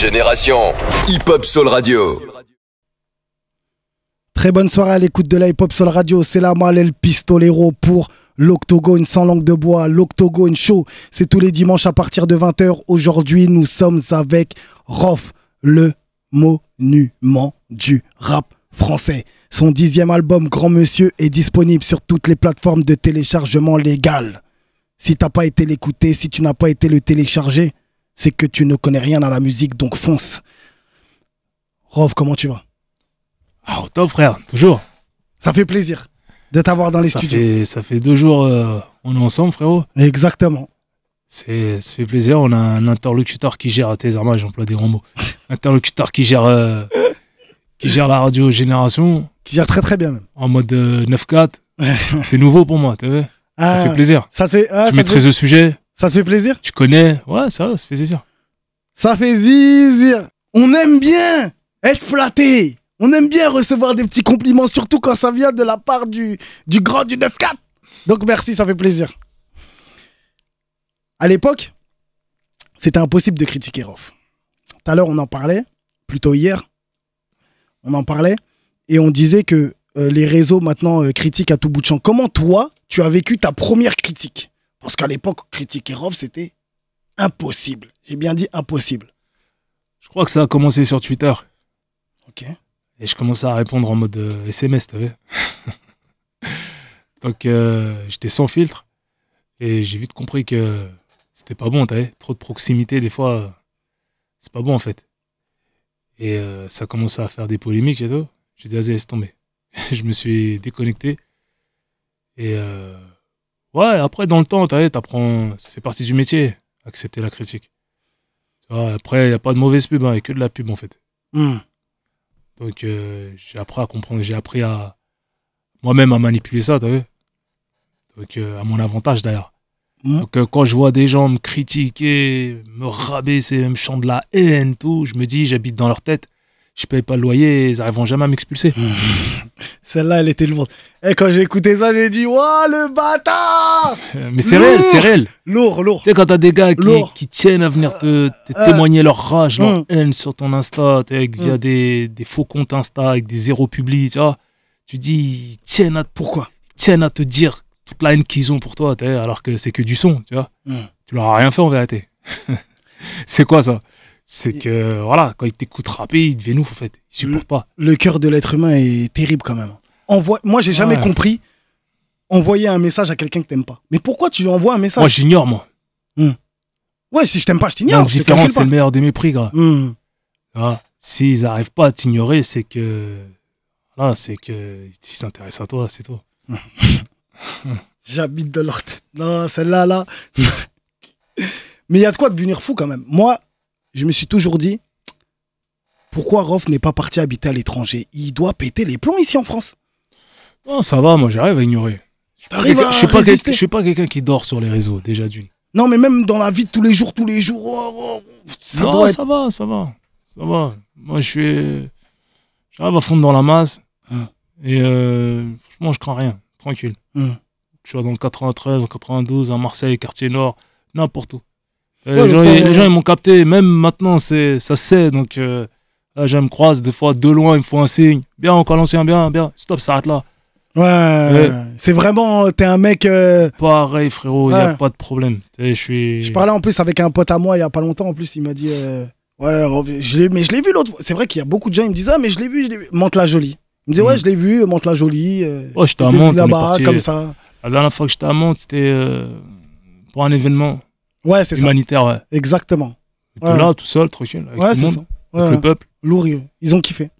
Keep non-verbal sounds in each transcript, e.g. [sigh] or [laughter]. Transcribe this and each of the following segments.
Génération Hip Hop Soul Radio. Très bonne soirée à l'écoute de la Hip Hop Soul Radio. C'est la le Pistolero pour l'Octogone sans langue de bois, l'Octogone show. C'est tous les dimanches à partir de 20h. Aujourd'hui, nous sommes avec Rof, le monument du rap français. Son dixième album Grand Monsieur est disponible sur toutes les plateformes de téléchargement légal. Si t'as pas été l'écouter, si tu n'as pas été le télécharger, c'est que tu ne connais rien à la musique, donc fonce. Rov, comment tu vas Ah, frère, toujours. Ça fait plaisir de t'avoir dans les studios. ça fait deux jours, euh, on est ensemble, frérot. Exactement. ça fait plaisir. On a un interlocuteur qui gère, tes armes, j'emploie des grands mots. [laughs] interlocuteur qui gère, euh, qui gère la radio Génération. Qui gère très très bien même. En mode 9.4. Euh, 9-4. [laughs] c'est nouveau pour moi, t'as vu Ça ah, fait plaisir. Ça fait, ah, tu maîtrises le sujet. Ça te fait plaisir Tu connais. Ouais, ça, ça fait plaisir. Ça fait zizir. On aime bien être flatté. On aime bien recevoir des petits compliments, surtout quand ça vient de la part du, du grand du 9-4. Donc merci, ça fait plaisir. À l'époque, c'était impossible de critiquer Rof. Tout à l'heure, on en parlait, plutôt hier, on en parlait, et on disait que euh, les réseaux maintenant euh, critiquent à tout bout de champ. Comment toi, tu as vécu ta première critique parce qu'à l'époque, critiquer Rov, c'était impossible. J'ai bien dit impossible. Je crois que ça a commencé sur Twitter. Ok. Et je commençais à répondre en mode euh, SMS, t'avais. [laughs] Donc euh, j'étais sans filtre et j'ai vite compris que c'était pas bon, t'avais. Trop de proximité, des fois, c'est pas bon en fait. Et euh, ça commençait à faire des polémiques et tout. J'ai dit, vas-y, laisse tomber. [laughs] je me suis déconnecté et. Euh, Ouais, après, dans le temps, t'apprends, ça fait partie du métier, accepter la critique. après, il n'y a pas de mauvaise pub, il hein, n'y a que de la pub, en fait. Hmm. Donc, euh, j'ai appris à comprendre, j'ai appris à moi-même à manipuler ça, t'as vu Donc, euh, à mon avantage, d'ailleurs. Hmm. Donc, euh, quand je vois des gens me critiquer, me rabaisser, me chanter de la haine, tout, je me dis, j'habite dans leur tête je paye pas le loyer, ils arriveront jamais à m'expulser. [laughs] Celle-là, elle était lourde. Et quand j'ai écouté ça, j'ai dit, waouh, le bâtard euh, Mais c'est réel, c'est réel. Lourd, lourd. Tu sais, quand t'as des gars qui, tiennent à venir te, euh, témoigner leur rage, leur hmm. haine sur ton Insta, avec, via hmm. des, faux comptes Insta, avec des zéros publics, tu vois, tu dis, tiennent à, pourquoi tiennent à te dire toute la haine qu'ils ont pour toi, alors que c'est que du son, tu vois. Hmm. Tu leur as rien fait en vérité. [laughs] c'est quoi ça c'est que voilà, quand il t'écoute rapper, il devient nous en fait. Il supporte pas. Le cœur de l'être humain est terrible quand même. voit Moi, j'ai jamais compris envoyer un message à quelqu'un que t'aimes pas. Mais pourquoi tu envoies un message Moi, j'ignore, moi. Hmm. Ouais, si je t'aime pas, je t'ignore. différence, c'est le meilleur des mépris, gars. Hmm. Ah, s'ils arrivent pas à t'ignorer, c'est que. Là, c'est que. S'ils s'intéressent à toi, c'est toi. [laughs] J'habite de leur tête. Non, celle-là, là. là. [laughs] Mais il y a de quoi devenir fou quand même. Moi, je me suis toujours dit, pourquoi Rof n'est pas parti habiter à l'étranger Il doit péter les plombs ici en France. Non, ça va, moi j'arrive à ignorer. Je suis pas, quelqu'un qui dort sur les réseaux, déjà d'une. Non, mais même dans la vie de tous les jours, tous les jours, oh, oh, ça, ça va, ça va, ça va. Moi, je suis, j'arrive à fondre dans la masse hein. et euh, franchement, je crains rien, tranquille. Tu hein. vois, dans le 93, 92, à Marseille, quartier Nord, n'importe où les, gens, ils, m'ont capté, même maintenant, c'est, ça sait. Donc, euh, là, je me croise des fois de loin, ils me font un signe. Bien, encore l'ancien, bien, bien. Stop, ça là. Ouais, c'est vraiment, t'es un mec. Euh, Pareil, frérot, il n'y a pas de problème. Je suis. Je parlais en plus avec un pote à moi il y a pas longtemps. En plus, il m'a dit, euh, ouais, je mais je l'ai vu l'autre. C'est vrai qu'il y a beaucoup de gens ils me disent ah, mais je l'ai vu, je l'ai vu. Monte la jolie. Il me dit ouais, mm. je l'ai vu, monte la jolie. oh ouais, j'étais là-bas, comme ça. La dernière fois que j'étais à c'était pour un événement. Ouais, c'est ça. Humanitaire, ouais. Exactement. là, tout seul, tranquille, avec tout le monde, avec le peuple. lourieux ils ont kiffé.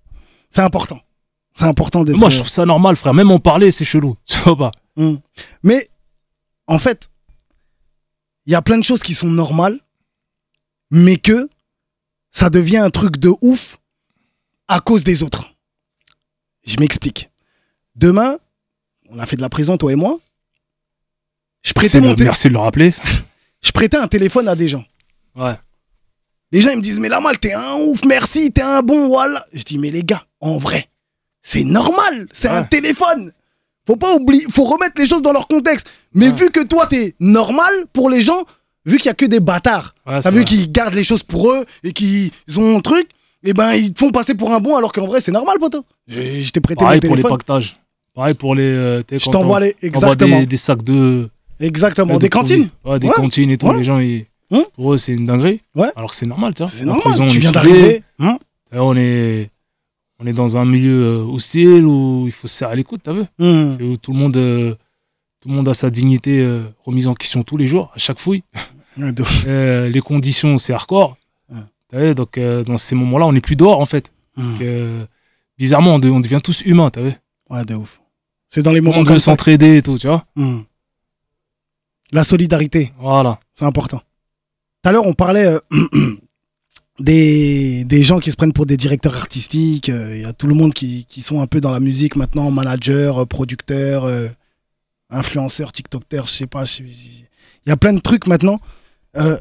C'est important. C'est important d'être. Moi, je euh, trouve ça normal, frère. Même en parler, c'est chelou. [laughs] Tu vois pas. Hmm. Mais, en fait, il y a plein de choses qui sont normales, mais que ça devient un truc de ouf à cause des autres. Je m'explique. Demain, on a fait de la prison, toi et moi. Je prêtais mon téléphone. Merci de le rappeler. [laughs] je prêtais un téléphone à des gens. Ouais. Les gens, ils me disent, mais Lamal, t'es un ouf, merci, t'es un bon, voilà. Je dis, mais les gars, en vrai, c'est normal, c'est un téléphone. Faut pas oublier, faut remettre les choses dans leur contexte. Mais vu que toi, t'es normal pour les gens, vu qu'il y a que des bâtards, vu qu'ils gardent les choses pour eux et qu'ils ont un truc, et eh ben ils te font passer pour un bon alors qu'en vrai, c'est normal, poteau. Je, t'ai prêté Pareil téléphone. pour les pactages. Pareil pour les. Euh, je t'envoie Exactement. des sacs de Exactement, des cantines ouais, Des cantines et tout, les gens, ils... Hein pour eux, c'est une dinguerie. Alors que c'est normal, tu vois. C'est normal, tu viens d'arriver. Hein. On est on est dans un milieu euh, hostile où il faut se serrer à l'écoute, t'as vu hmm. C'est où tout le monde, euh, tout le monde a sa dignité euh, remise en question tous les jours, à chaque fouille. [laughs] les conditions, c'est hardcore. tu vois donc dans ces moments-là, on n'est plus dehors en fait. Hmm. bizarrement, on, devient tous humains, t'as vu Ouais, de ouf. C'est dans les moments on veut s'entraider et tout, tu vois. Hmm. La solidarité, voilà, c'est important. Tout à l'heure, on parlait euh, [clears throat] des, gens qui se prennent pour des directeurs artistiques. Euh, il y a tout le monde qui, sont un peu dans la musique maintenant, manager, euh, producteur, influenceurs, influenceur, TikToker, je sais pas. Il y a plein de trucs maintenant. la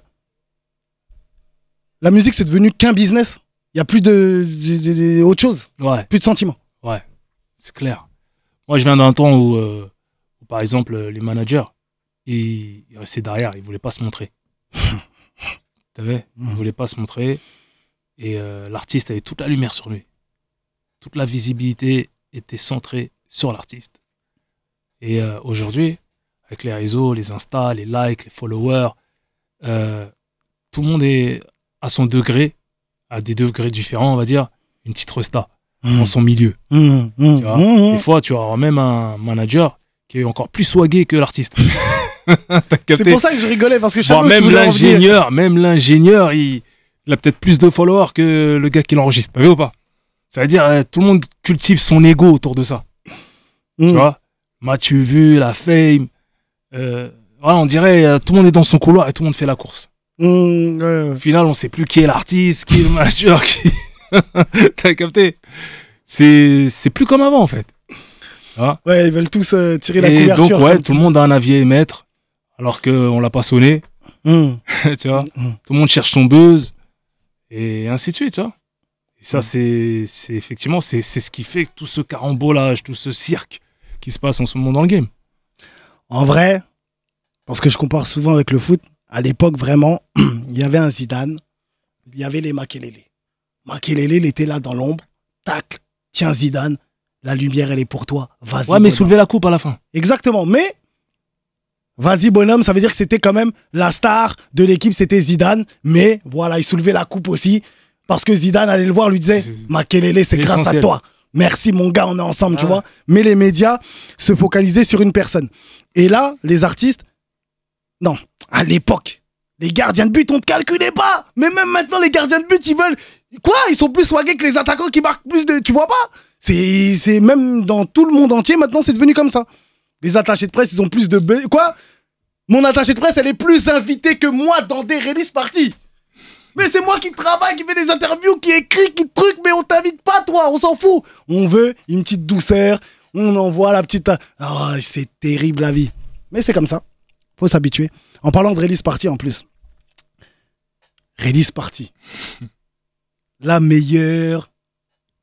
musique, c'est devenu qu'un business. Il n'y a plus de, autre chose. Plus de sentiments. Ouais, c'est clair. Moi, je viens d'un temps où, par exemple, les managers, et il restait derrière, il voulait pas se montrer. [laughs] tu vu Il hmm. voulait pas se montrer. Et euh, l'artiste avait toute la lumière sur lui. Toute la visibilité était centrée sur l'artiste. Et euh, aujourd'hui, avec les réseaux, les Insta, les likes, les followers, euh, tout le monde est à son degré, à des degrés différents, on va dire, une petite resta en hmm. dans son milieu. Hmm. Tu vois Des fois, tu vas même un manager qui est encore plus swagué que l'artiste. [laughs] c'est pour ça que je rigolais parce que même l'ingénieur, même l'ingénieur, il, a peut-être plus de followers que le gars qui l'enregistre. vu ou pas Ça veut dire euh, tout le monde cultive son ego autour de ça. Tu hmm. vois mas vu la fame euh, on dirait euh, tout le monde est dans son couloir et tout le monde fait la course. Hmm, Au final, on sait plus qui est l'artiste, qui est le manager, [laughs] T'as capté C'est c'est plus comme avant en fait. ouais, ils veulent tous tirer la couverture. donc ouais, tout le monde a un avis à émettre alors qu'on l'a pas sonné. Hmm. [laughs] tu vois hmm, hmm. Tout le monde cherche son buzz et ainsi de suite, Et ça, c'est effectivement, c'est ce qui fait tout ce carambolage, tout ce cirque qui se passe en ce moment dans le game. En vrai, parce que je compare souvent avec le foot, à l'époque, vraiment, [clears throat] il y avait un Zidane, il y avait les Makelele. Makelele, il était là dans l'ombre. Tac, tiens Zidane, la lumière, elle est pour toi. Vas-y. Ouais, mais soulever la coupe à la fin. Exactement, mais Vas-y bonhomme, ça veut dire que c'était quand même la star de l'équipe, c'était Zidane. Mais voilà, il soulevait la coupe aussi parce que Zidane allait le voir, lui disait ma Makelele, c'est grâce à toi. Merci mon gars, on est ensemble, tu ah. vois. Mais les médias se focalisaient sur une personne. Et là, les artistes, non, à l'époque, les gardiens de but, on ne calculait pas. Mais même maintenant, les gardiens de but, ils veulent quoi Ils sont plus swagués que les attaquants qui marquent plus de, tu vois pas C'est même dans tout le monde entier maintenant, c'est devenu comme ça. Les attachés de presse, ils ont plus de... Quoi Mon attaché de presse, elle est plus invitée que moi dans des release parties. Mais c'est moi qui travaille, qui fait des interviews, qui écrit, qui truc, mais on t'invite pas, toi, on s'en fout. On veut une petite douceur, on envoie la petite. Ah, c'est terrible la vie. Mais c'est comme ça. Faut s'habituer. En parlant de release party en plus. Release party. [laughs] la meilleure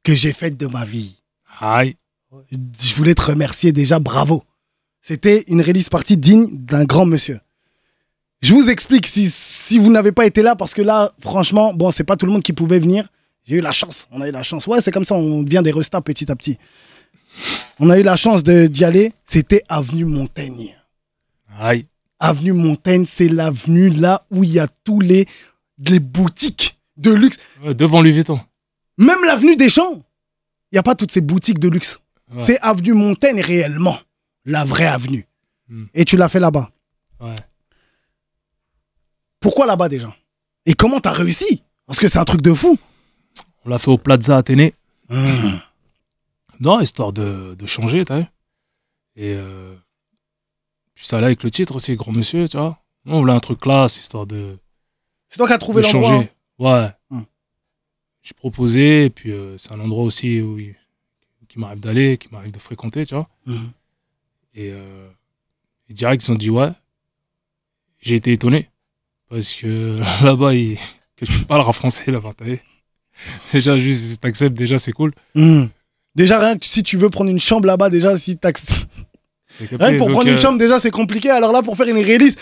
que j'ai faite de ma vie. Aïe. Je voulais te remercier déjà, bravo. C'était une release partie digne d'un grand monsieur. Je vous explique si, si vous n'avez pas été là, parce que là, franchement, bon, c'est pas tout le monde qui pouvait venir. J'ai eu la chance, on a eu la chance. Ouais, c'est comme ça, on devient des restats petit à petit. On a eu la chance d'y aller. C'était Avenue Montaigne. Aïe. Avenue Montaigne, c'est l'avenue là où il y a tous les, les boutiques de luxe. devant Louis Vuitton. Même l'avenue des Champs, il n'y a pas toutes ces boutiques de luxe. C'est Avenue Montaigne réellement la vraie avenue. Hmm. Et tu l'as fait là-bas. Ouais. Pourquoi là-bas déjà Et comment t'as réussi Parce que c'est un truc de fou. On l'a fait au Plaza Athénée. Hmm. Non, histoire de, changer, tu vu. Et euh, ça là avec le titre aussi, Grand Monsieur, tu vois. On voulait un truc classe, histoire de. C'est toi qui as trouvé l'endroit. Hein? Ouais. Je hmm. J'ai proposé, et puis euh, c'est un endroit aussi où, qui m'arrive d'aller, qui m'arrive de fréquenter, tu vois. Et, euh, direct, ils ont dit ouais. J'ai été étonné. Parce que [laughs] là-bas, ils... parles en français là-bas, [laughs] Déjà, juste, t'acceptes, déjà, c'est cool. Hmm. Déjà, rien que si tu veux prendre une chambre là-bas, déjà, si t'acceptes. Rien que pour prendre une euh, chambre, déjà, c'est compliqué. Alors là, pour faire une release,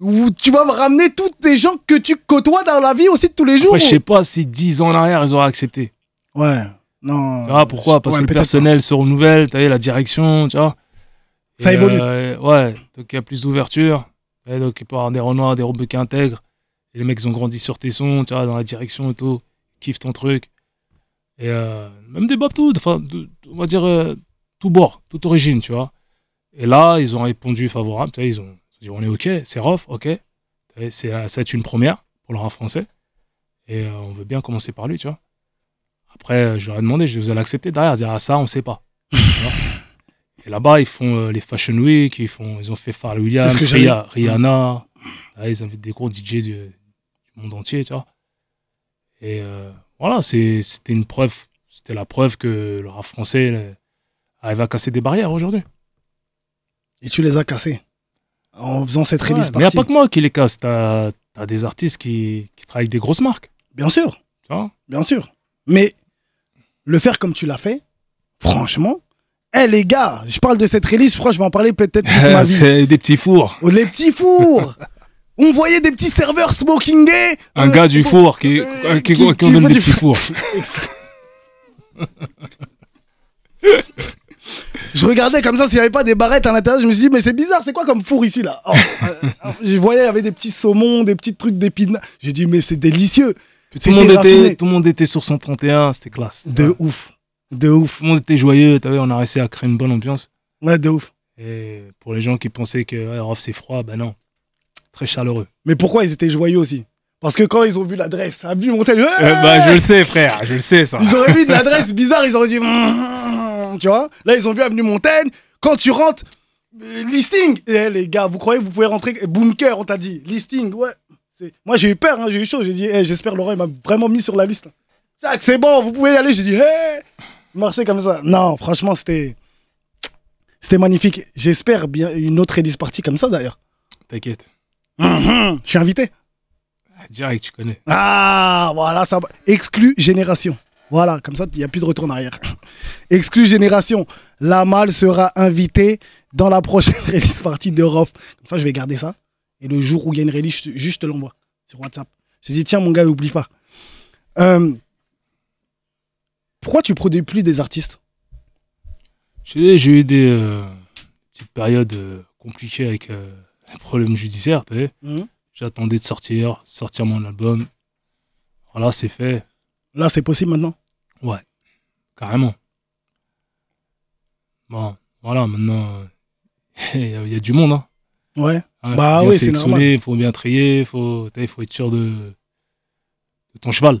où tu vas me ramener tous les gens que tu côtoies dans la vie aussi de tous les jours. Après, Je sais pas si 10 ans en arrière, ils auraient accepté. Ouais. Non. Tu pourquoi Parce que le personnel se renouvelle, tu as la direction, tu vois. Ça évolue. Euh, ouais, donc il y a plus d'ouverture. Donc il peut y avoir des renards, des robes qui intègrent. Et les mecs, ils ont grandi sur tes sons, tu vois, dans la direction et tout. kiffent ton truc. Et euh, même des tout, enfin, on va dire euh, tout bord, toute origine, tu vois. Et là, ils ont répondu favorable. ils ont dit on est OK, c'est rough, OK. C'est une première pour le rap français. Et on veut bien commencer par lui, tu vois. Après, je leur ai demandé, je vous allez accepter derrière, dire ah, ça, on sait pas. Et là-bas, ils font euh, les Fashion Week, ils, font, ils ont fait Pharrell Williams, Rihanna. Là, ils invitent des gros DJ du, monde entier, tu vois. Et euh, voilà, c'était une preuve, c'était la preuve que le rap français euh, arrive à casser des barrières aujourd'hui. Et tu les as cassées en faisant cette release Mais il n'y a pas que moi qui les casse. Tu as, des artistes qui, travaillent des grosses marques. Bien sûr. Bien sûr. Mais le faire comme tu l'as fait, franchement, eh les gars, je parle de cette release, je crois que je vais en parler peut-être toute ma [laughs] vie. C'est des petits fours. Oh, les petits fours [laughs] On voyait des petits serveurs smoking gay. Un gars du euh, four qui, euh, qui, donne des petits [laughs] fours. je regardais comme ça s'il n'y avait pas des barrettes à l'intérieur. Je me suis dit, mais c'est bizarre, c'est quoi comme four ici là oh, euh, euh, Je voyais, il y avait des petits saumons, des petits trucs d'épines. J'ai dit, mais c'est délicieux. Tout le, monde était, tout le monde était sur son c'était classe. De ouf. De ouf. on était joyeux. As vu, on a réussi à créer une bonne ambiance. Ouais, de ouf. Et pour les gens qui pensaient que ouais c'est froid, ben non. Très chaleureux. Mais pourquoi ils étaient joyeux aussi parce que quand ils ont vu l'adresse, Avenue Montaigne euh, bah, je le sais, frère, je le sais, ça. Ils auraient vu l'adresse [laughs] bizarre, ils auraient dit, mmh, tu vois. Là, ils ont vu Avenue Montaigne. Quand tu rentres, euh, listing. Eh, les gars, vous croyez que vous pouvez rentrer eh, Bunker, on t'a dit. Listing, ouais. Moi, j'ai eu peur, hein, j'ai eu chaud. J'ai dit, eh, j'espère Laurent, il m'a vraiment mis sur la liste. Tac, c'est bon, vous pouvez y aller. J'ai dit, hé, marcher comme ça. Non, franchement, c'était. C'était magnifique. J'espère bien une autre release Party comme ça d'ailleurs. T'inquiète. Mhm. je suis invité. Ah, direct, tu connais. Ah, voilà, ça. Exclu génération. Voilà, comme ça, il n'y a plus de retour en arrière. [laughs] Exclu génération. La malle sera invitée dans la prochaine [laughs] release partie de Rof. Comme ça, je vais garder ça. Et le jour où il y a une release, juste te l'envoie sur WhatsApp. Je dis, tiens, mon gars, n'oublie pas. Euh, pourquoi tu produis plus des artistes J'ai eu des euh, petites périodes euh, compliquées avec des euh, [laughs] les problèmes judiciaires, mhm. J'attendais de sortir, sortir mon album. Voilà, c'est fait. Là, c'est possible maintenant Ouais, carrément. Bon, voilà, maintenant, [laughs] il y, a du monde. Hein. Ouais. bah oui, c'est normal. Il faut bien trier, il faut, être sûr de ton cheval.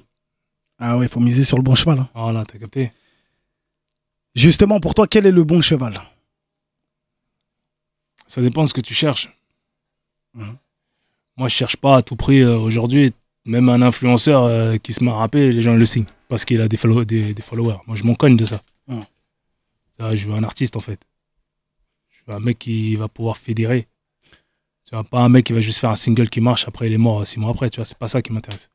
Ah ouais, il faut miser sur le bon cheval. Hein. Voilà, t'as capté. Justement, pour toi, quel est le bon cheval Ça dépend de ce que tu cherches. Mhm. Moi, je cherche pas à tout prix euh, aujourd'hui. Même un influenceur euh, qui se à rappé, les gens le signent parce qu'il a des, des, followers. Moi, je m'en cogne de ah. ça. Je veux un artiste en fait. Je veux un mec qui va pouvoir fédérer. Tu vois, pas un mec qui va juste faire un single qui marche après il est mort six mois après. Tu vois, c'est pas ça qui m'intéresse.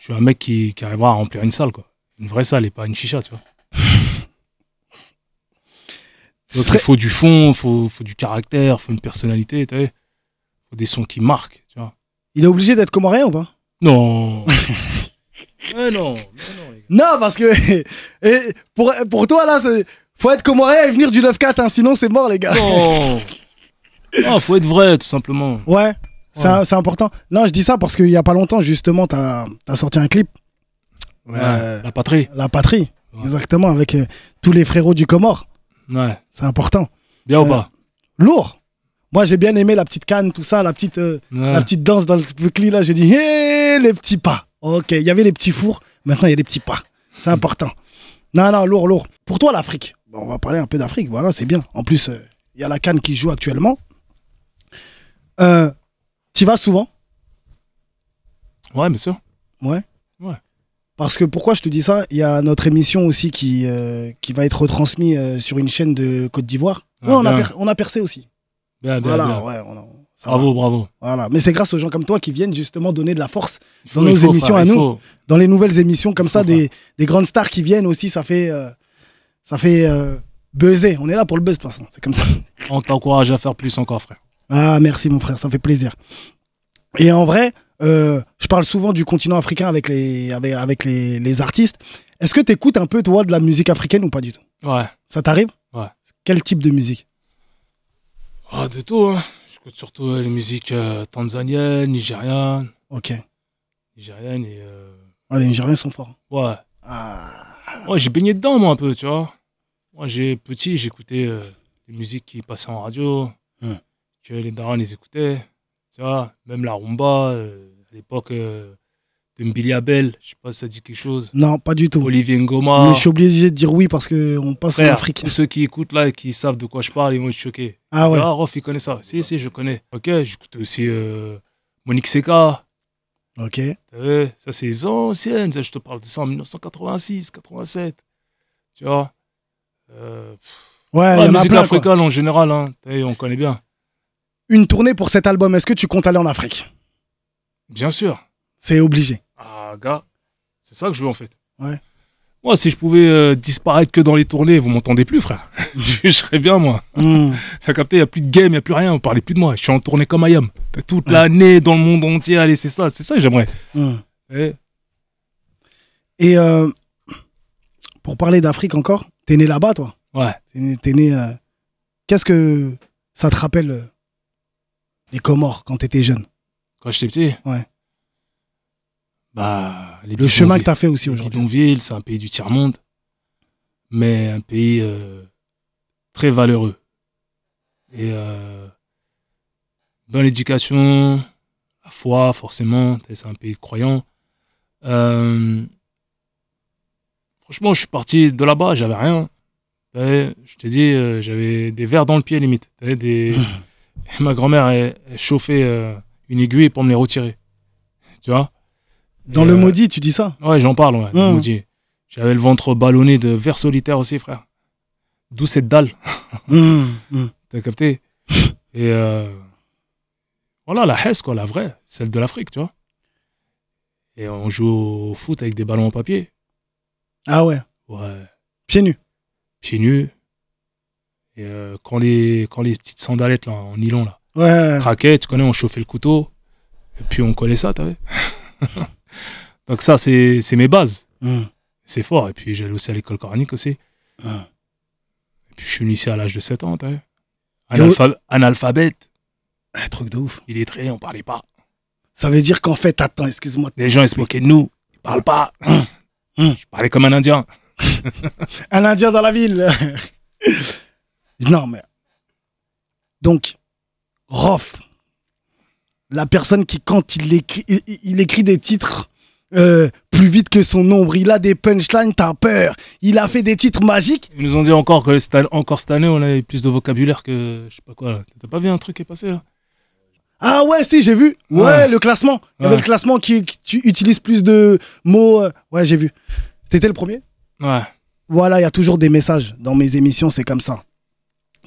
Je suis un mec qui, arrivera à remplir une salle, quoi. Une vraie salle et pas une chicha, tu vois. [laughs] il faut du fond, il faut, du caractère, il faut une personnalité, tu Il faut des sons qui marquent, tu vois. Il est obligé d'être comorien ou pas Non non, [laughs] non, non, parce que [laughs] et pour, toi, là, faut être comorien et venir du 9-4, hein, sinon c'est mort, les gars. Non. non, ah, faut être vrai, tout simplement. Ouais. C'est important. Non, je dis ça parce qu'il y a pas longtemps, justement, tu as, sorti un clip. la patrie. La patrie, exactement, avec euh, tous les frérots du Comore. Ouais. C'est important. Bien ou euh, pas Lourd. Moi, j'ai bien aimé la petite canne, tout ça, la petite, euh, la petite danse dans le clip. Là, j'ai dit, les petits pas. Ok, il y avait les petits fours, maintenant il y a les petits pas. C'est important. Non, non, lourd, lourd. Pour toi, l'Afrique. on va parler un peu d'Afrique, voilà, c'est bien. En plus, il y a la canne qui joue actuellement. Euh, va vas souvent Ouais, bien sûr. Ouais. Ouais. Parce que pourquoi je te dis ça Il y a notre émission aussi qui, euh, qui va être retransmise euh, sur une chaîne de Côte d'Ivoire. Ah, on a, on, a percé aussi. Bien, bien, bravo, bravo. Voilà. Mais c'est grâce aux gens comme toi qui viennent justement donner de la force dans nos émissions à nous, dans les nouvelles émissions comme ça, des, des, grandes stars qui viennent aussi, ça fait, euh, ça fait buzzer. On est là pour le buzz de toute façon, c'est comme ça. On t'encourage à faire plus encore, frère. Ah, merci mon frère, ça me fait plaisir. Et en vrai, euh, je parle souvent du continent africain avec les, avec, les, artistes. Est-ce que tu écoutes un peu, toi, de la musique africaine ou pas du tout Ouais. Ça t'arrive Ouais. Quel type de musique oh, De tout. Hein. J'écoute surtout euh, les musiques euh, tanzaniennes, nigériennes. Ok. Nigériennes et. Ah, les Nigériens sont forts. Ouais. Ah. j'ai baigné dedans, moi, un peu, tu vois. Moi, j'ai petit, j'écoutais les musiques qui passaient en radio. Hein les darons les écoutaient. Tu même la rumba, euh, à l'époque euh, de Mbili Abel, je sais pas si ça dit quelque chose. Non, pas du tout. Olivier Ngoma. je suis obligé de dire oui parce qu'on passe en Afrique. Tous ceux qui écoutent là et qui savent de quoi je parle, ils vont être choqués. Ah ouais. il connaît ça. Si, si, je connais. Ok, j'écoutais aussi euh, Monique Seca. Ok. ça, c'est les anciennes. je te parle de ça en 1986, 87. Tu vois. Euh, ouais, ah, la musique africaine en général, hein, on connaît bien une tournée pour cet album, est-ce que tu comptes aller en Afrique Bien sûr. C'est obligé. Ah, gars, c'est ça que je veux en fait. Ouais. Moi, si je pouvais euh, disparaître que dans les tournées, vous m'entendez plus, frère. [laughs] je serais bien, moi. Hmm. [laughs] capté, il n'y a plus de game, il n'y a plus rien, vous parlez plus de moi. Je suis en tournée comme Ayam. Toute l'année, dans le monde entier, allez, c'est ça, c'est ça que j'aimerais. Hmm. Et, euh, pour parler d'Afrique encore, t'es né là-bas, toi Ouais. T'es né. Euh, qu'est-ce que ça te rappelle les Comores, quand étais jeune. Quand j'étais petit Ouais. Bah, les le chemin que t'as fait aussi aujourd'hui. Bidonville, c'est un pays du tiers-monde, mais un pays euh, très valeureux. Et euh, dans l'éducation, la foi, forcément, c'est un pays de croyants. Euh, franchement, je suis parti de là-bas, j'avais rien. Je te dis, j'avais des verres dans le pied limite. Des, [laughs] ma grand-mère a chauffé euh, une aiguille pour me les retirer. Tu vois Dans le euh, maudit, tu dis ça Ouais, j'en parle, ouais, le hein. maudit. J'avais le ventre ballonné de verre solitaire aussi, frère. D'où cette dalle. Mmh, mmh. [laughs] T'as capté Et euh, voilà, la Hesse, quoi, la vraie, celle de l'Afrique, tu vois. Et on joue au foot avec des ballons en papier. Ah ouais Ouais. Pieds nus. Pieds nus, euh, quand, les, quand les petites sandalettes là, en nylon là, craquaient, tu connais, on chauffait le couteau, et puis on collait ça, tu vois [laughs] Donc ça, c'est mes bases. Hum. C'est fort. Et puis j'allais aussi à l'école coranique aussi. Hum. Et puis je suis venu ici à l'âge de 7 ans, tu vu Analphabète. Un truc de ouf. Il est très, on parlait pas. Ça veut dire qu'en fait, attends, excuse-moi. Les gens, ils se moquaient de nous. Ils parlent pas. Hum. Je parlais comme un Indien. [laughs] un Indien dans la ville. [laughs] Non, mais. Donc, Rof, la personne qui, quand il écrit, il, écrit des titres euh, plus vite que son nombre, il a des punchlines, t'as peur. Il a fait des titres magiques. Ils nous ont dit encore que encore cette année, on avait plus de vocabulaire que je sais pas quoi. T'as pas vu un truc qui est passé là ah ouais, si, j'ai vu. Ouais, ah. le classement. Il y avait le ah. classement qui, utilise plus de mots. Euh, ouais, j'ai vu. T'étais le premier Ouais. Voilà, il y a toujours des messages dans mes émissions, c'est comme ça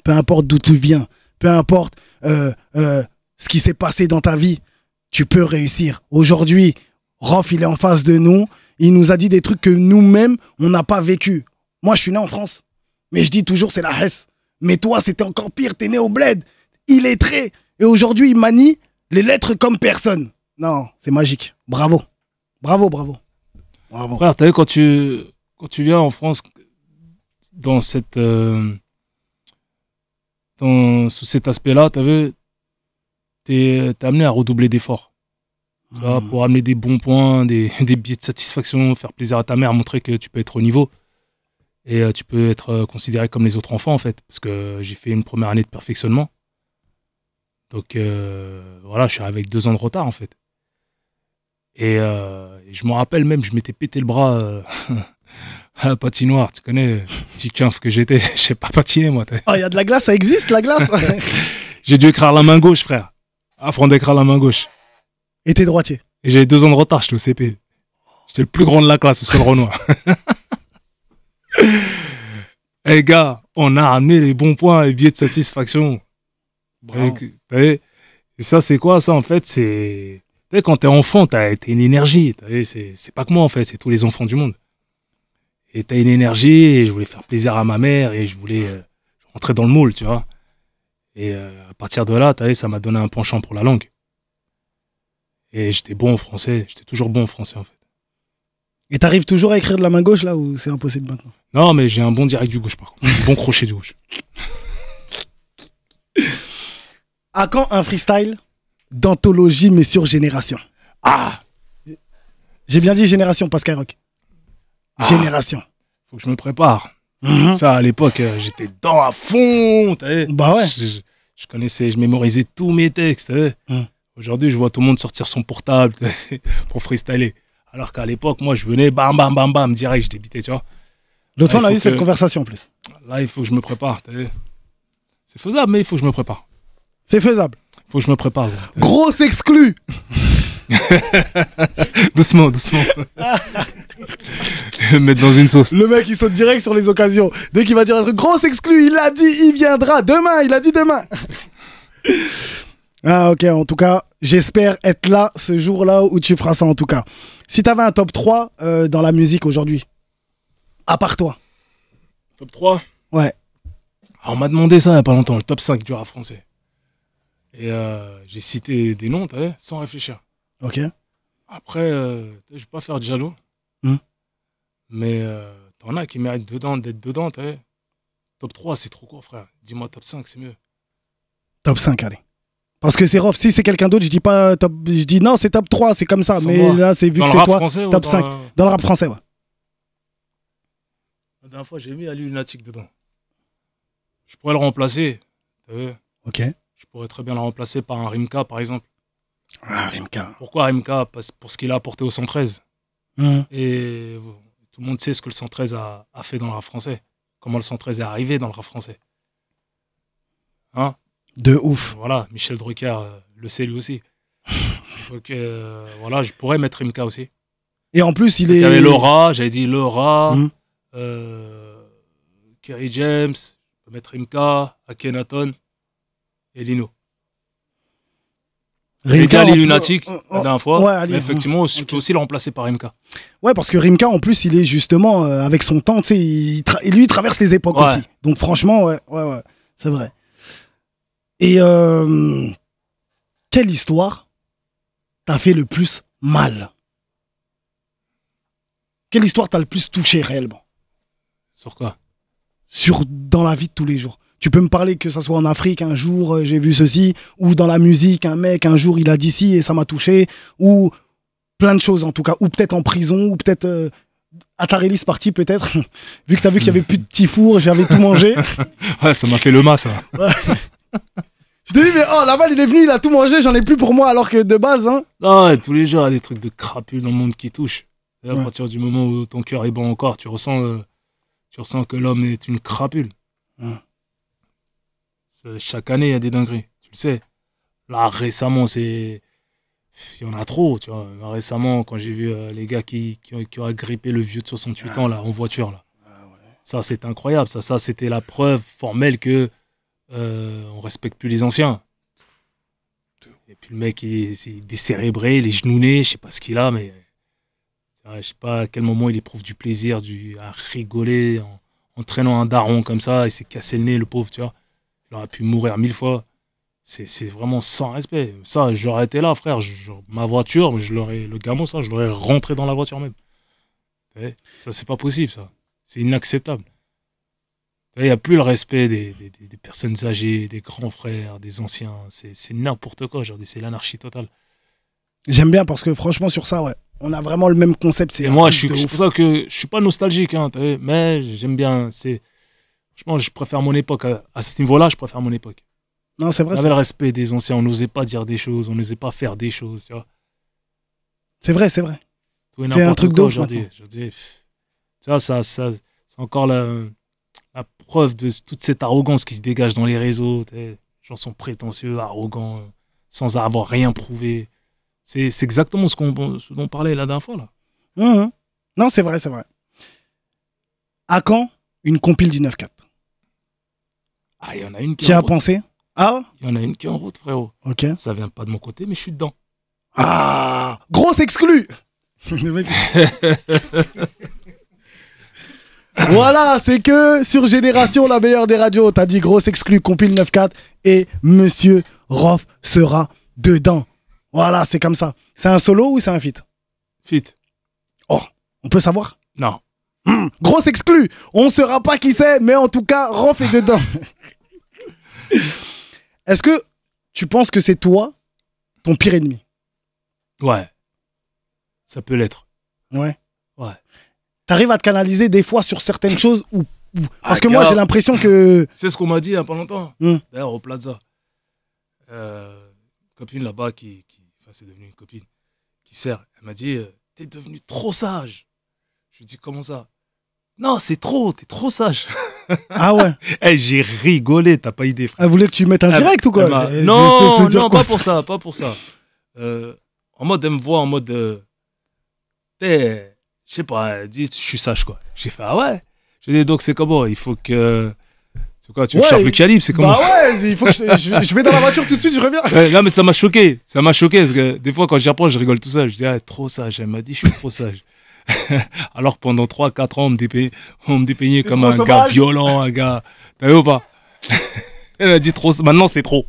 peu importe d'où tu viens, peu importe euh, euh, ce qui s'est passé dans ta vie, tu peux réussir. Aujourd'hui, Rof, il est en face de nous. Il nous a dit des trucs que nous-mêmes, on n'a pas vécu. Moi, je suis né en France. Mais je dis toujours, c'est la Hesse. Mais toi, c'était encore pire. T'es né au bled, Il est très... Et aujourd'hui, il manie les lettres comme personne. Non, c'est magique. Bravo. Bravo, bravo. Bravo. t'as vu, quand tu, quand tu viens en France, dans cette. Euh, sous cet aspect-là, tu vu, t'es amené à redoubler d'efforts. Hmm. pour amener des bons points, des, [laughs] des de satisfaction, faire plaisir à ta mère, montrer que tu peux être au niveau. Et euh, tu peux être euh, considéré comme les autres enfants, en fait, parce que j'ai fait une première année de perfectionnement. Donc euh, voilà, je suis avec deux ans de retard, en fait. Et je me rappelle même, je m'étais pété le bras [laughs] la ah, patinoire, tu connais, petit quinf que j'étais, [laughs] je sais pas patiner moi. Ah, il y a de la glace, ça existe la glace [laughs] J'ai dû écrire la main gauche, frère. Apprendre d'écrire la main gauche. Et t'es droitier Et j'avais deux ans de retard, j'étais au CP. J'étais le plus grand de la classe, seul Renoir. [laughs] Eh gars, on a ramené les bons points, les billets de satisfaction. ça, c'est quoi ça en fait C'est quand t'es enfant, t'as une énergie. C'est pas que moi en fait, c'est tous les enfants du monde. Et t'as une énergie, et je voulais faire plaisir à ma mère, et je voulais euh, rentrer dans le moule, tu vois. Et euh, à partir de là, vu, ça m'a donné un penchant pour la langue. Et j'étais bon en français, j'étais toujours bon en français, en fait. Et t'arrives toujours à écrire de la main gauche, là, ou c'est impossible maintenant Non, mais j'ai un bon direct du gauche, par contre. un bon crochet du gauche. À quand un freestyle d'anthologie mais sur génération Ah J'ai bien dit génération, pas Skyrock. Ah. génération. Faut que je me prépare. Mhm. Ça, à l'époque, euh, j'étais dedans à fond. Eh. Bah ouais. Je, connaissais, je mémorisais tous mes textes. Eh. Mhm. Aujourd'hui, je vois tout le monde sortir son portable [laughs] pour freestyler. Alors qu'à l'époque, moi, je venais bam, bam, bam, bam, direct, je débitais, tu vois. L'autre, on a eu cette conversation en plus. Là, il faut que je me prépare. C'est faisable, mais il faut que je me prépare. C'est faisable. Il faut que je me prépare. Grosse exclue [laughs] doucement, doucement. [laughs] [laughs] mettre dans une sauce. Le mec, il saute direct sur les occasions. Dès qu'il va dire un truc, grosse exclu, il a dit, il viendra demain, il a dit demain. [laughs] ah, ok, en tout cas, j'espère être là ce jour-là où tu feras ça, en tout cas. Si t'avais un top 3 euh, dans la musique aujourd'hui, à part toi. Top 3 Ouais. Ah, on m'a demandé ça il n'y a pas longtemps, le top 5 du rap français. Et euh, j'ai cité des noms, sans réfléchir. Ok. Après, euh, je vais pas faire de jaloux. Hmm. Mais euh, t'en as qui méritent dedans, d'être dedans. T'as top 3, c'est trop court, frère. Dis-moi top 5, c'est mieux. Top 5, allez. Parce que c'est rough. Si c'est quelqu'un d'autre, je dis pas euh, Je dis non, c'est top 3, c'est comme ça. mais là, c'est vu que c'est toi. top 5. Dans le rap français, ouais. La dernière fois, j'ai mis Ali dedans. Je pourrais le remplacer. T'as vu Ok. Je pourrais très bien le remplacer par un Rimka, par exemple. Ah, Rimka. Pourquoi Rimka Parce, Pour ce qu'il a apporté au 113. Hum. Et tout le monde sait ce que le 113 a, fait dans le rap français. Comment le 113 est arrivé dans le rap français. Hein De ouf. Voilà, Michel Drucker euh, le sait lui aussi. [laughs] Donc, euh, voilà, je pourrais mettre Imka aussi. Et en plus, il est. Il y avait Laura, j'avais dit Laura, hmm. euh, Kerry James, je peux mettre Imka, Akenaton et Lino. Rimka, les lunatique la dernière fois. effectivement, tu peux aussi le remplacer par Rimka. Ouais, parce que Rimka, en plus, il est justement euh, avec son temps, tu sais, lui traverse les époques aussi. Donc franchement, ouais, ouais, ouais, c'est vrai. Et euh, quelle histoire t'a fait le plus mal Quelle histoire t'a le plus touché réellement Sur quoi Sur dans la vie de tous les jours. Tu peux me parler que ça soit en Afrique, un jour euh, j'ai vu ceci, ou dans la musique, un mec, un jour il a dit ci et ça m'a touché, ou plein de choses en tout cas, ou peut-être en prison, ou peut-être à euh, ta release partie peut-être, [laughs] vu que tu as vu qu'il n'y avait plus de petits fours, j'avais tout mangé. [laughs] ouais, ça m'a fait le mas [laughs] Je t'ai dit, mais oh, la balle il est venu, il a tout mangé, j'en ai plus pour moi, alors que de base, hein. tous les jours, il y a des trucs de crapules dans le monde qui touchent. à partir du moment où ton cœur est bon encore, tu ressens, euh, tu que l'homme est une crapule. Euh, chaque année, il y a des dingueries, tu le sais. Là, récemment, c'est. Il y en a trop, tu vois. récemment, quand j'ai vu euh, les gars qui, ont, qui, agrippé le vieux de 68 ans, là, en voiture, là. Ah, ça, c'est incroyable. Ça, ça c'était la preuve formelle que euh, on respecte plus les anciens. Et puis le mec, il est, décérébré, il est genouné, je sais pas ce qu'il a, mais je sais pas à quel moment il éprouve du plaisir du, à rigoler en, en traînant un daron comme ça, il s'est cassé le nez, le pauvre, tu vois. Il aurait pu mourir mille fois. C'est vraiment sans respect. Ça, j'aurais été là, frère. ma voiture, je le gamin, ça, je l'aurais rentré dans la voiture même. Eh, ça, c'est pas possible, ça. C'est inacceptable. Eh, il n'y a plus le respect des, personnes âgées, des grands frères, des anciens. C'est n'importe quoi, c'est l'anarchie totale. J'aime bien parce que franchement, sur ça, ouais, on a vraiment le même concept. Et moi, je suis, que je suis pas nostalgique, hein, mais j'aime bien. C'est je je préfère mon époque. À, ce niveau-là, je préfère mon époque. Non, c'est vrai. On avait le respect des anciens. On n'osait pas dire des choses. On n'osait pas faire des choses. C'est vrai, c'est vrai. C'est un truc d'aujourd'hui. Tu vois, c'est encore la, preuve de toute cette arrogance qui se dégage dans les réseaux. Les gens sont prétentieux, arrogants, sans avoir rien prouvé. C'est exactement ce, dont on parlait la dernière fois. Là. Hein, hein. Non, c'est vrai, c'est vrai. À quand une compile du 9-4 ah, il y en a une qui. Qui a pensé Ah Il y en a une qui est en route, frérot. Ok. Ça vient pas de mon côté, mais je suis dedans. Ah Grosse exclue [laughs] [laughs] Voilà, c'est que sur Génération, la meilleure des radios, t'as dit grosse exclue, compile 9-4 et Monsieur Roff sera dedans. Voilà, c'est comme ça. C'est un solo ou c'est un feat Feat. Oh, on peut savoir Non. Hmm, grosse exclue On saura pas qui c'est, mais en tout cas, Roff est dedans. [laughs] Est-ce que tu penses que c'est toi, ton pire ennemi Ouais. Ça peut l'être. Ouais. Ouais. T'arrives à te canaliser des fois sur certaines choses ou parce que ah, moi j'ai l'impression que. C'est ce qu'on m'a dit il n'y a pas longtemps. Hmm. D'ailleurs au Plaza. une euh, copine là-bas qui, Enfin c'est devenu une copine qui sert. Elle m'a dit euh, T'es devenu trop sage. Je lui dis Comment ça non, c'est trop, t'es trop sage. [laughs] Ah ouais hey, [laughs] eh, J'ai rigolé, t'as pas idée. Frère. Elle voulait que tu mettes un direct ou quoi Non, non pas pour ça, pas pour ça. Euh, en mode, elle me voit en mode. Euh, t'es. Je sais pas, elle dit, je suis sage quoi. J'ai fait, ah ouais Je dis donc c'est comment Il faut que. C'est quoi Tu ouais, charges le calibre C'est comment Bah ouais, il faut que je, je, mets dans la voiture tout de suite, je reviens. Non, mais ça m'a choqué. Ça m'a choqué parce que des fois, quand j'y je rigole tout seul. Je dis, ah, trop sage. Elle m'a dit, je suis trop sage. [laughs] Alors pendant 3-4 ans, on me, dépeignait, comme un gars violent, un gars. T'as vu ou pas [laughs] Elle a dit trop. Maintenant, c'est trop.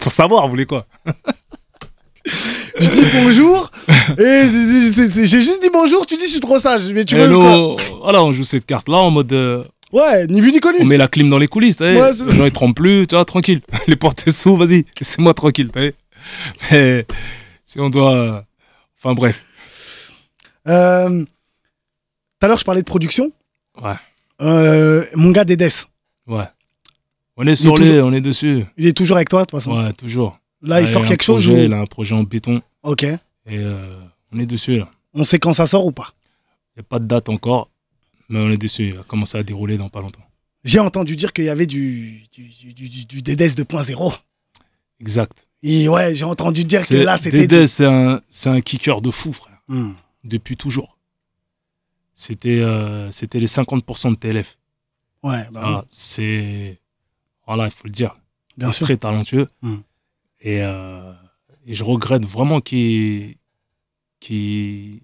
Pour savoir, vous voulez quoi [laughs] Je dis bonjour et j'ai juste dit bonjour, tu dis je suis trop sage, mais tu veux quoi Voilà, on joue cette carte-là en mode. Euh, ouais, ni vu ni connu. On met la clim dans les coulisses, t'as ouais, Les gens plus, tu vois, tranquille. Les portes sous vas-y, laissez-moi tranquille, t'as Mais si on doit. Euh, enfin bref. Euh, tout à l'heure, je parlais de production. Ouais. Euh, mon gars Dedes. Ouais. On est sur lui, on est dessus. Il est toujours avec toi, de toute façon. Ouais, toujours. Là, il sort quelque chose. Il a un projet en béton Ok. Et euh, on est dessus, là. On sait quand ça sort ou pas Il n'y a pas de date encore, mais on est dessus. Il va commencer à dérouler dans pas longtemps. J'ai entendu dire qu'il y avait du, du, du, 2.0. Exact. Et ouais, j'ai entendu dire que là, c'était. Dedes. c'est un, un, kicker de fou, frère. Hmm depuis toujours. C'était euh, c'était les 50% de TLF. Ouais, bah C'est. Voilà, il faut le dire. Bien sûr. Très talentueux. Hmm. Et, euh, et, je regrette vraiment qu'il qu'il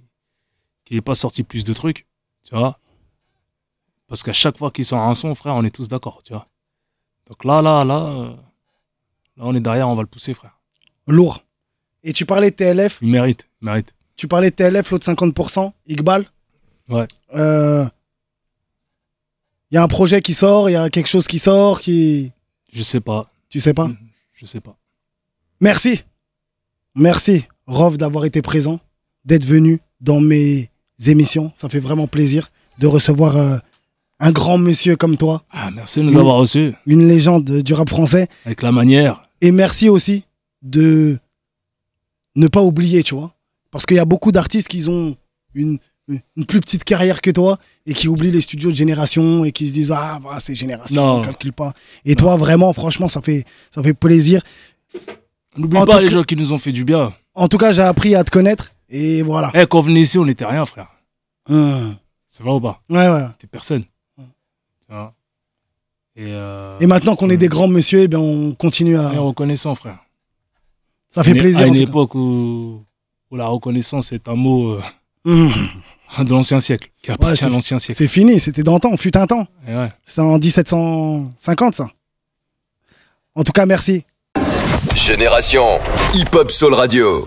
n'ait pas sorti plus de trucs, tu vois. Parce qu'à chaque fois qu'il sort un son, frère, on est tous d'accord, tu vois. Donc là, là, là, euh, là, on est derrière, on va le pousser, frère. Lourd. Et tu parlais de TLF Il mérite, mérite. Tu parlais TLF, l'autre 50%, Iqbal. Ouais. Il euh, y a un projet qui sort, il y a quelque chose qui sort, qui. Je sais pas. Tu sais pas mm-hmm. Je sais pas. Merci. Merci, Rov, d'avoir été présent, d'être venu dans mes émissions. Ça fait vraiment plaisir de recevoir euh, un grand monsieur comme toi. Ah, merci de nous avoir reçus. Une légende du rap français. Avec la manière. Et merci aussi de ne pas oublier, tu vois. Parce qu'il y a beaucoup d'artistes qui ont une, plus petite carrière que toi et qui oublient les studios de génération et qui se disent ah c'est génération on ne calcule pas et toi vraiment franchement ça fait ça fait plaisir n'oublie pas les gens qui nous ont fait du bien en tout cas j'ai appris à te connaître et voilà Eh, quand on venait ici on n'était rien frère hein. ça va ou pas ouais ouais t'es personne euh, et, maintenant qu'on est des mm. grands messieurs, eh ben, on continue à on reconnaissant frère ça fait plaisir à une époque où la reconnaissance est un mot euh, hmm. [laughs] de l'ancien siècle, qui appartient à l'ancien siècle. C'est fini, c'était d'antan, fut un temps. Eh ouais. en 1750, ça. En tout cas, merci. Génération Hip Hop Soul Radio.